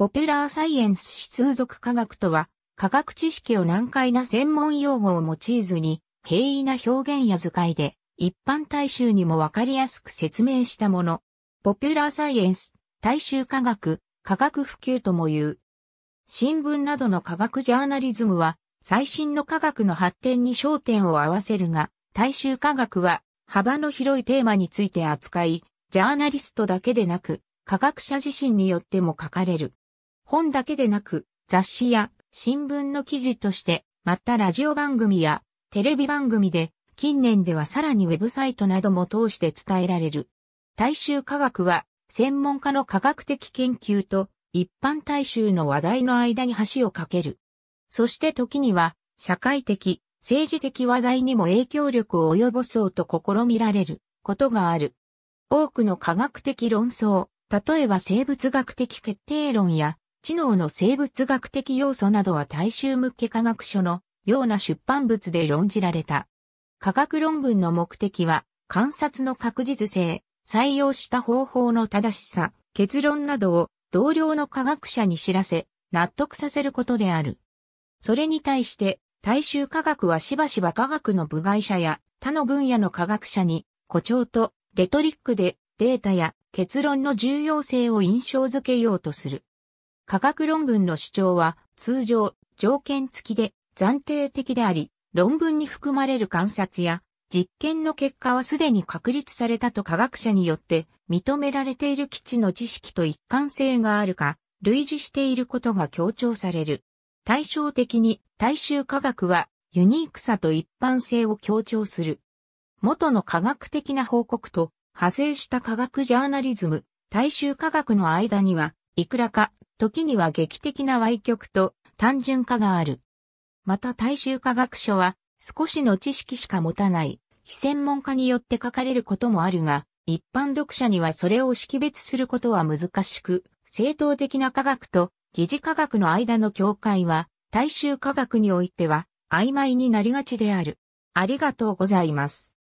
ポピュラーサイエンス指通俗科学とは、科学知識を難解な専門用語を用いずに、平易な表現や図解で、一般大衆にもわかりやすく説明したもの。ポピュラーサイエンス、大衆科学、科学普及とも言う。新聞などの科学ジャーナリズムは、最新の科学の発展に焦点を合わせるが、大衆科学は幅の広いテーマについて扱い、ジャーナリストだけでなく、科学者自身によっても書かれる。本だけでなく、雑誌や新聞の記事として、またラジオ番組やテレビ番組で、近年ではさらにウェブサイトなども通して伝えられる。大衆科学は、専門家の科学的研究と一般大衆の話題の間に橋を架ける。そして時には、社会的、政治的話題にも影響力を及ぼそうと試みられることがある。多くの科学的論争、例えば生物学的決定論や知能の生物学的要素などは大衆向け科学書のような出版物で論じられた。科学論文の目的は、観察の確実性、採用した方法の正しさ、結論などを同僚の科学者に知らせ、納得させることである。それに対して、大衆科学はしばしば科学の部外者や他の分野の科学者に誇張とレトリックでデータや結論の重要性を印象づけようとする。科学論文の主張は通常条件付きで暫定的であり、論文に含まれる観察や実験の結果はすでに確立されたと科学者によって認められている基地の知識と一貫性があるか、類似していることが強調される。対照的に大衆科学はユニークさと一般性を強調する。元の科学的な報告と派生した科学ジャーナリズム、大衆科学の間にはいくらか、時には劇的な歪曲と単純化がある。また大衆科学書は少しの知識しか持たない非専門家によって書かれることもあるが、一般読者にはそれを識別することは難しく、正当的な科学と疑似科学の間の境界は、大衆科学においては曖昧になりがちである。ありがとうございます。